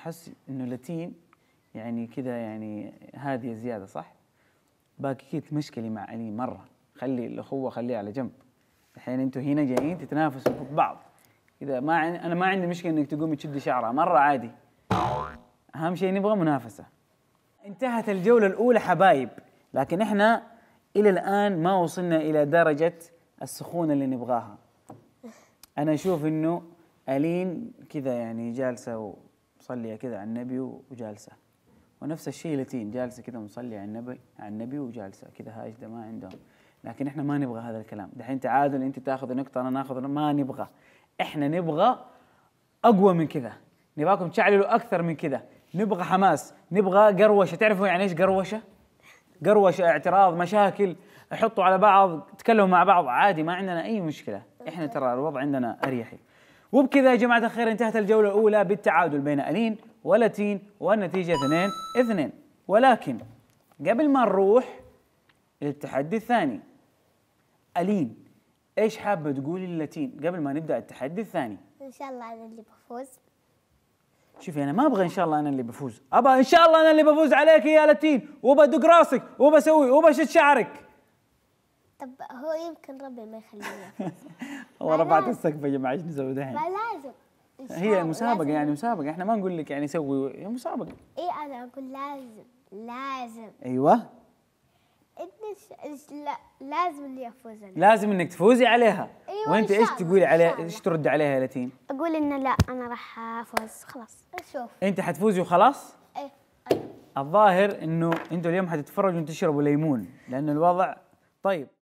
احس انه لاتين يعني كذا يعني هاديه زياده صح؟ باكيت مشكلة مع علي مرة خلي الأخوة خليه على جنب الحين أنتم هنا جايين تتنافسوا ضد بعض إذا ما أنا ما عندي مشكلة إنك تقومي تشدي شعرها مرة عادي أهم شيء نبغى منافسة انتهت الجولة الأولى حبايب لكن إحنا إلى الآن ما وصلنا إلى درجة السخونة اللي نبغاها أنا أشوف إنه ألين كذا يعني جالسة و... مصلية كذا على النبي وجالسة ونفس الشيء لتين جالسة كذا مصلية على النبي على النبي وجالسة كذا هاي ما عندهم لكن احنا ما نبغى هذا الكلام دحين تعادل انت تاخذ نقطة انا ناخذ ما نبغى احنا نبغى اقوى من كذا نبغاكم تشعللوا اكثر من كذا نبغى حماس نبغى قروشه تعرفوا يعني ايش قروشه قروشه اعتراض مشاكل حطوا على بعض تكلموا مع بعض عادي ما عندنا اي مشكله احنا ترى الوضع عندنا اريحي وبكذا يا جماعة الخير انتهت الجولة الأولى بالتعادل بين ألين ولاتين والنتيجة 2 2 ولكن قبل ما نروح للتحدي الثاني ألين ايش حابة تقولي للاتين قبل ما نبدأ التحدي الثاني؟ إن شاء الله أنا اللي بفوز شوفي أنا ما أبغى إن شاء الله أنا اللي بفوز أبغى إن شاء الله أنا اللي بفوز عليك يا لاتين وبدق راسك وبسوي وبشد شعرك طب هو يمكن ربي ما يخليه والله رفعت السقف يا جماعه ايش نسوي دحين؟ ما لازم هي مسابقة يعني مسابقة احنا ما نقول لك يعني سوي هي مسابقة اي انا اقول لازم لازم ايوه لا لازم اني افوز عليها لازم انك تفوزي عليها ايوه وانت ايش تقولي عليها ايش تردي عليها يا لتين؟ اقول ان لا انا راح افوز خلاص نشوف انت حتفوزي وخلاص؟ ايه الظاهر انه انتوا اليوم حتتفرجوا وتشربوا ليمون لان الوضع طيب